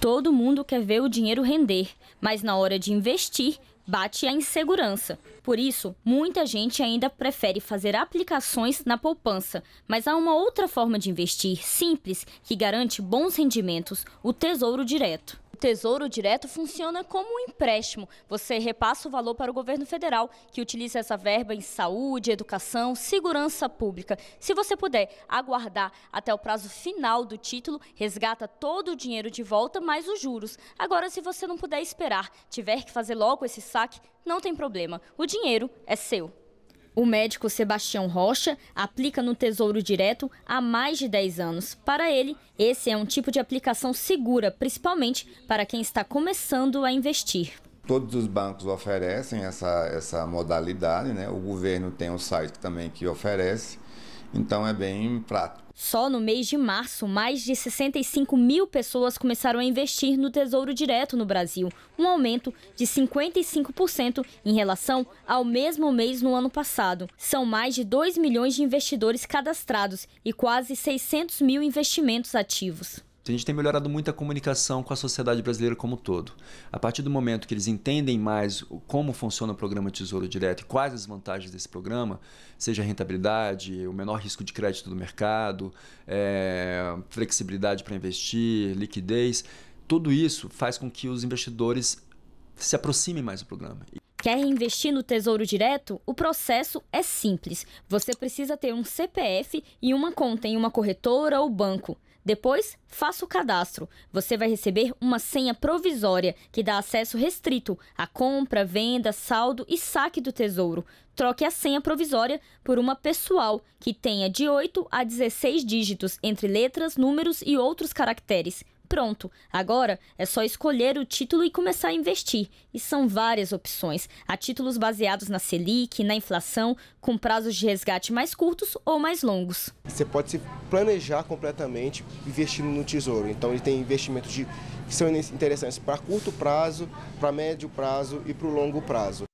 Todo mundo quer ver o dinheiro render, mas na hora de investir, bate a insegurança. Por isso, muita gente ainda prefere fazer aplicações na poupança. Mas há uma outra forma de investir, simples, que garante bons rendimentos: o tesouro direto. Tesouro Direto funciona como um empréstimo. Você repassa o valor para o governo federal, que utiliza essa verba em saúde, educação, segurança pública. Se você puder aguardar até o prazo final do título, resgata todo o dinheiro de volta, mais os juros. Agora, se você não puder esperar, tiver que fazer logo esse saque, não tem problema. O dinheiro é seu. O médico Sebastião Rocha aplica no Tesouro Direto há mais de 10 anos. Para ele, esse é um tipo de aplicação segura, principalmente para quem está começando a investir. Todos os bancos oferecem essa, essa modalidade, né? O governo tem um site também que oferece. Então é bem prático. Só no mês de março, mais de 65 mil pessoas começaram a investir no Tesouro Direto no Brasil, um aumento de 55% em relação ao mesmo mês no ano passado. São mais de 2 milhões de investidores cadastrados e quase 600 mil investimentos ativos. Então, a gente tem melhorado muito a comunicação com a sociedade brasileira como um todo. A partir do momento que eles entendem mais como funciona o programa Tesouro Direto e quais as vantagens desse programa, seja rentabilidade, o menor risco de crédito do mercado, é, flexibilidade para investir, liquidez, tudo isso faz com que os investidores se aproximem mais do programa. Quer investir no Tesouro Direto? O processo é simples. Você precisa ter um CPF e uma conta em uma corretora ou banco. Depois, faça o cadastro. Você vai receber uma senha provisória que dá acesso restrito à compra, venda, saldo e saque do Tesouro. Troque a senha provisória por uma pessoal que tenha de 8 a 16 dígitos entre letras, números e outros caracteres. Pronto, agora é só escolher o título e começar a investir. E são várias opções. Há títulos baseados na Selic, na inflação, com prazos de resgate mais curtos ou mais longos. Você pode se planejar completamente investindo no tesouro. Então, ele tem investimentos de, que são interessantes para curto prazo, para médio prazo e para o longo prazo.